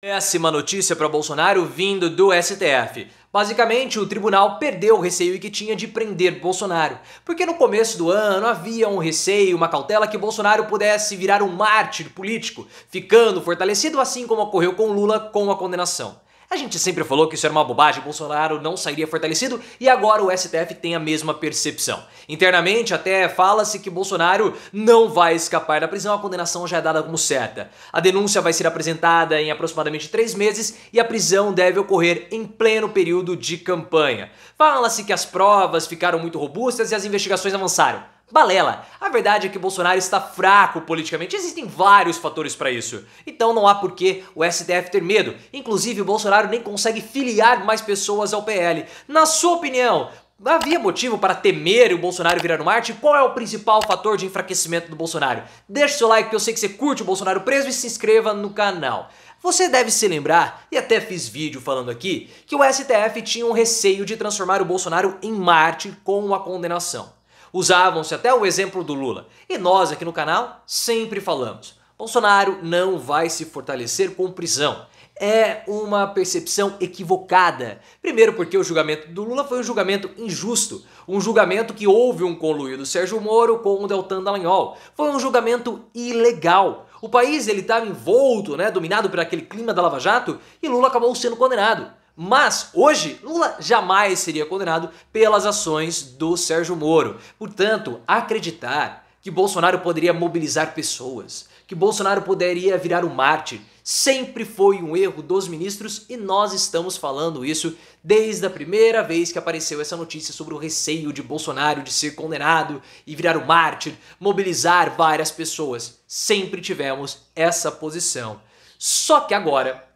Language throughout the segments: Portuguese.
Péssima notícia para Bolsonaro vindo do STF. Basicamente, o tribunal perdeu o receio que tinha de prender Bolsonaro, porque no começo do ano havia um receio, uma cautela que Bolsonaro pudesse virar um mártir político, ficando fortalecido assim como ocorreu com Lula com a condenação. A gente sempre falou que isso era uma bobagem, Bolsonaro não sairia fortalecido e agora o STF tem a mesma percepção. Internamente, até fala-se que Bolsonaro não vai escapar da prisão, a condenação já é dada como certa. A denúncia vai ser apresentada em aproximadamente três meses e a prisão deve ocorrer em pleno período de campanha. Fala-se que as provas ficaram muito robustas e as investigações avançaram. Balela. A verdade é que Bolsonaro está fraco politicamente, existem vários fatores para isso. Então não há por que o STF ter medo. Inclusive, o Bolsonaro nem consegue filiar mais pessoas ao PL. Na sua opinião, Havia motivo para temer o Bolsonaro virar no Marte? Qual é o principal fator de enfraquecimento do Bolsonaro? Deixe seu like que eu sei que você curte o Bolsonaro preso e se inscreva no canal. Você deve se lembrar, e até fiz vídeo falando aqui, que o STF tinha um receio de transformar o Bolsonaro em Marte com a condenação. Usavam-se até o exemplo do Lula. E nós aqui no canal sempre falamos: Bolsonaro não vai se fortalecer com prisão. É uma percepção equivocada. Primeiro, porque o julgamento do Lula foi um julgamento injusto. Um julgamento que houve um conluio do Sérgio Moro com o Deltan Dallagnol. Foi um julgamento ilegal. O país ele estava envolto, né, dominado por aquele clima da Lava Jato, e Lula acabou sendo condenado. Mas hoje, Lula jamais seria condenado pelas ações do Sérgio Moro. Portanto, acreditar que Bolsonaro poderia mobilizar pessoas, que Bolsonaro poderia virar o um mártir, sempre foi um erro dos ministros e nós estamos falando isso desde a primeira vez que apareceu essa notícia sobre o receio de Bolsonaro de ser condenado e virar o um mártir, mobilizar várias pessoas. Sempre tivemos essa posição. Só que agora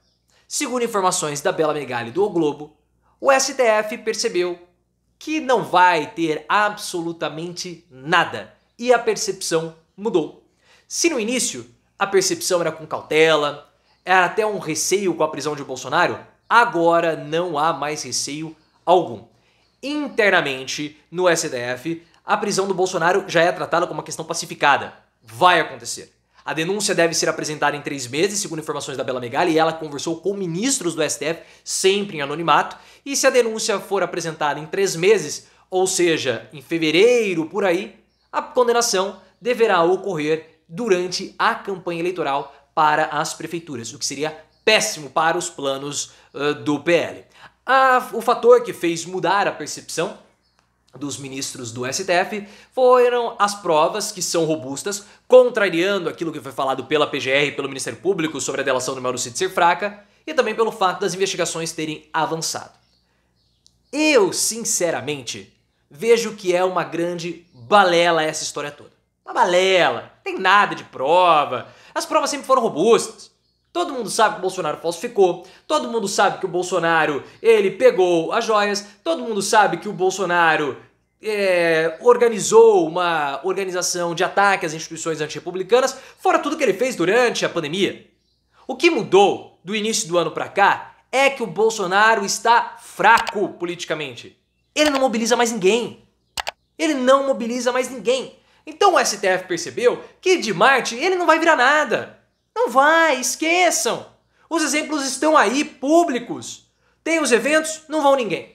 Segundo informações da Bela Megali do o Globo, o STF percebeu que não vai ter absolutamente nada e a percepção mudou. Se no início a percepção era com cautela, era até um receio com a prisão de Bolsonaro, agora não há mais receio algum. Internamente no STF, a prisão do Bolsonaro já é tratada como uma questão pacificada. Vai acontecer. A denúncia deve ser apresentada em três meses, segundo informações da Bela Megali, e ela conversou com ministros do STF, sempre em anonimato. E se a denúncia for apresentada em três meses, ou seja, em fevereiro por aí, a condenação deverá ocorrer durante a campanha eleitoral para as prefeituras, o que seria péssimo para os planos uh, do PL. Ah, o fator que fez mudar a percepção dos ministros do STF foram as provas que são robustas, contrariando aquilo que foi falado pela PGR e pelo Ministério Público sobre a delação do Maurício ser fraca e também pelo fato das investigações terem avançado. Eu, sinceramente, vejo que é uma grande balela essa história toda. Uma balela, não tem nada de prova, as provas sempre foram robustas. Todo mundo sabe que o Bolsonaro falsificou, todo mundo sabe que o Bolsonaro ele pegou as joias, todo mundo sabe que o Bolsonaro é, organizou uma organização de ataque às instituições antirrepublicanas, fora tudo que ele fez durante a pandemia. O que mudou do início do ano para cá é que o Bolsonaro está fraco politicamente. Ele não mobiliza mais ninguém. Ele não mobiliza mais ninguém. Então o STF percebeu que de Marte ele não vai virar nada. Não vai, esqueçam. Os exemplos estão aí, públicos. Tem os eventos, não vão ninguém.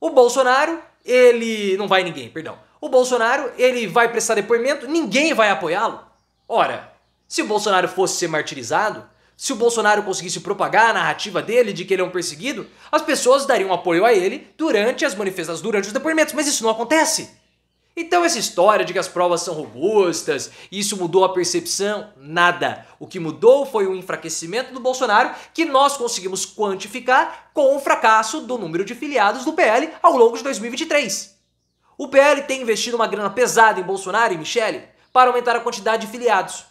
O Bolsonaro, ele. Não vai ninguém, perdão. O Bolsonaro, ele vai prestar depoimento, ninguém vai apoiá-lo. Ora, se o Bolsonaro fosse ser martirizado, se o Bolsonaro conseguisse propagar a narrativa dele de que ele é um perseguido, as pessoas dariam apoio a ele durante as manifestações, durante os depoimentos, mas isso não acontece. Então essa história de que as provas são robustas, isso mudou a percepção, nada. O que mudou foi o enfraquecimento do Bolsonaro que nós conseguimos quantificar com o fracasso do número de filiados do PL ao longo de 2023. O PL tem investido uma grana pesada em Bolsonaro e Michele para aumentar a quantidade de filiados.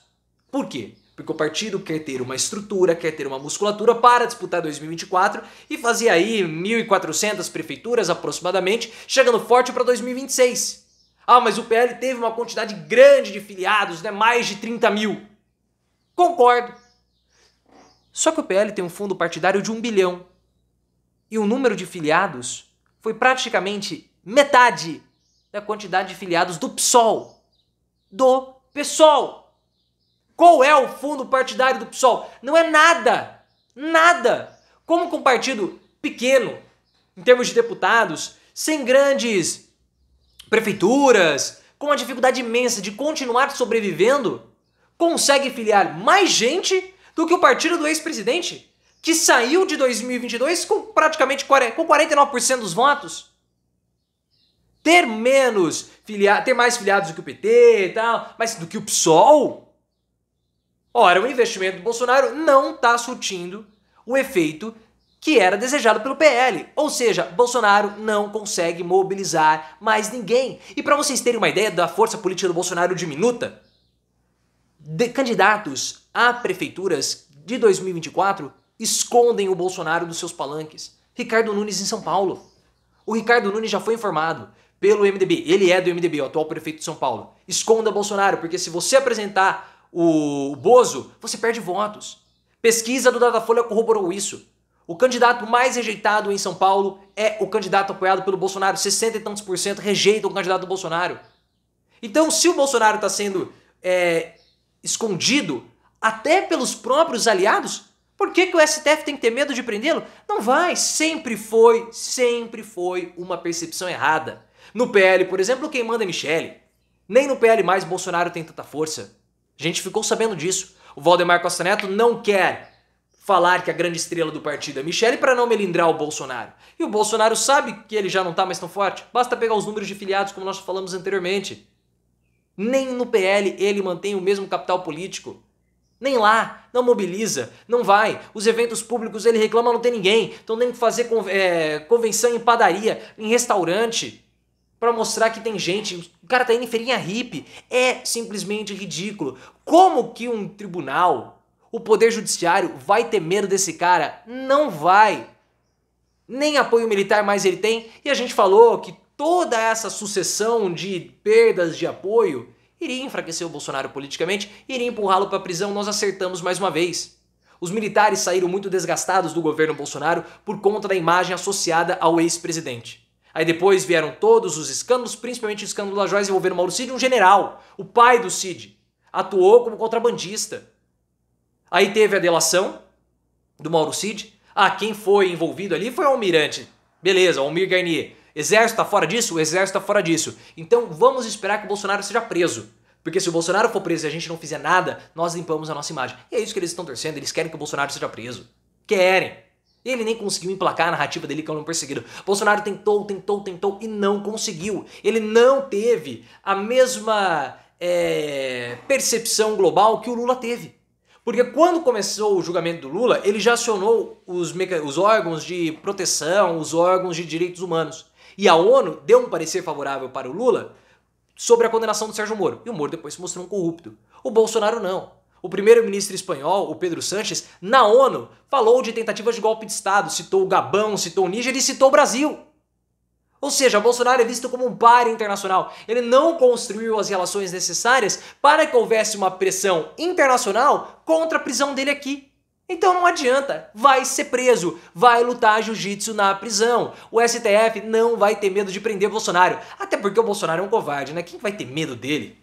Por quê? Porque o partido quer ter uma estrutura, quer ter uma musculatura para disputar 2024 e fazer aí 1.400 prefeituras aproximadamente, chegando forte para 2026. Ah, mas o PL teve uma quantidade grande de filiados, né? mais de 30 mil. Concordo. Só que o PL tem um fundo partidário de um bilhão. E o número de filiados foi praticamente metade da quantidade de filiados do PSOL. Do PSOL. Qual é o fundo partidário do PSOL? Não é nada. Nada. Como que um partido pequeno, em termos de deputados, sem grandes prefeituras, com a dificuldade imensa de continuar sobrevivendo, consegue filiar mais gente do que o partido do ex-presidente, que saiu de 2022 com praticamente 40, com 49% dos votos ter menos filiados, ter mais filiados do que o PT e tal, mas do que o PSOL? Ora, o investimento do Bolsonaro não está surtindo o efeito que era desejado pelo PL. Ou seja, Bolsonaro não consegue mobilizar mais ninguém. E para vocês terem uma ideia da força política do Bolsonaro diminuta, candidatos a prefeituras de 2024 escondem o Bolsonaro dos seus palanques. Ricardo Nunes em São Paulo. O Ricardo Nunes já foi informado pelo MDB, ele é do MDB, o atual prefeito de São Paulo. Esconda Bolsonaro, porque se você apresentar o Bozo, você perde votos. Pesquisa do Datafolha corroborou isso. O candidato mais rejeitado em São Paulo é o candidato apoiado pelo Bolsonaro. 60 e tantos por cento rejeitam o candidato do Bolsonaro. Então, se o Bolsonaro está sendo é, escondido até pelos próprios aliados, por que, que o STF tem que ter medo de prendê-lo? Não vai. Sempre foi, sempre foi uma percepção errada. No PL, por exemplo, quem manda é Michele. Nem no PL mais Bolsonaro tem tanta força. A gente ficou sabendo disso. O Valdemar Costa Neto não quer falar que a grande estrela do partido é Michele para não melindrar o Bolsonaro. E o Bolsonaro sabe que ele já não está mais tão forte. Basta pegar os números de filiados, como nós falamos anteriormente. Nem no PL ele mantém o mesmo capital político. Nem lá, não mobiliza, não vai. Os eventos públicos ele reclama, não tem ninguém. Estão tendo que fazer é, convenção em padaria, em restaurante, para mostrar que tem gente. O cara tá indo em feirinha hippie. É simplesmente ridículo. Como que um tribunal o Poder Judiciário vai ter medo desse cara? Não vai. Nem apoio militar mais ele tem. E a gente falou que toda essa sucessão de perdas de apoio iria enfraquecer o Bolsonaro politicamente, iria empurrá-lo para a prisão. Nós acertamos mais uma vez. Os militares saíram muito desgastados do governo Bolsonaro por conta da imagem associada ao ex-presidente. Aí depois vieram todos os escândalos, principalmente o escândalo da Joyce envolvendo Mauro Cid, um general, o pai do Cid, atuou como contrabandista. Aí teve a delação do Mauro Cid. Ah, quem foi envolvido ali foi o almirante. Beleza, o Almir Garnier. Exército está fora disso? O exército está fora disso. Então vamos esperar que o Bolsonaro seja preso. Porque se o Bolsonaro for preso e a gente não fizer nada, nós limpamos a nossa imagem. E é isso que eles estão torcendo, eles querem que o Bolsonaro seja preso. Querem. Ele nem conseguiu emplacar a narrativa dele que é um perseguido. Bolsonaro tentou, tentou, tentou e não conseguiu. Ele não teve a mesma é, percepção global que o Lula teve. Porque quando começou o julgamento do Lula, ele já acionou os, os órgãos de proteção, os órgãos de direitos humanos. E a ONU deu um parecer favorável para o Lula sobre a condenação do Sérgio Moro. E o Moro depois se mostrou um corrupto. O Bolsonaro não. O primeiro-ministro espanhol, o Pedro Sanches, na ONU, falou de tentativas de golpe de Estado, citou o Gabão, citou o Níger e citou o Brasil. Ou seja, Bolsonaro é visto como um par internacional. Ele não construiu as relações necessárias para que houvesse uma pressão internacional contra a prisão dele aqui. Então não adianta, vai ser preso, vai lutar jiu-jitsu na prisão. O STF não vai ter medo de prender Bolsonaro, até porque o Bolsonaro é um covarde, né? Quem vai ter medo dele?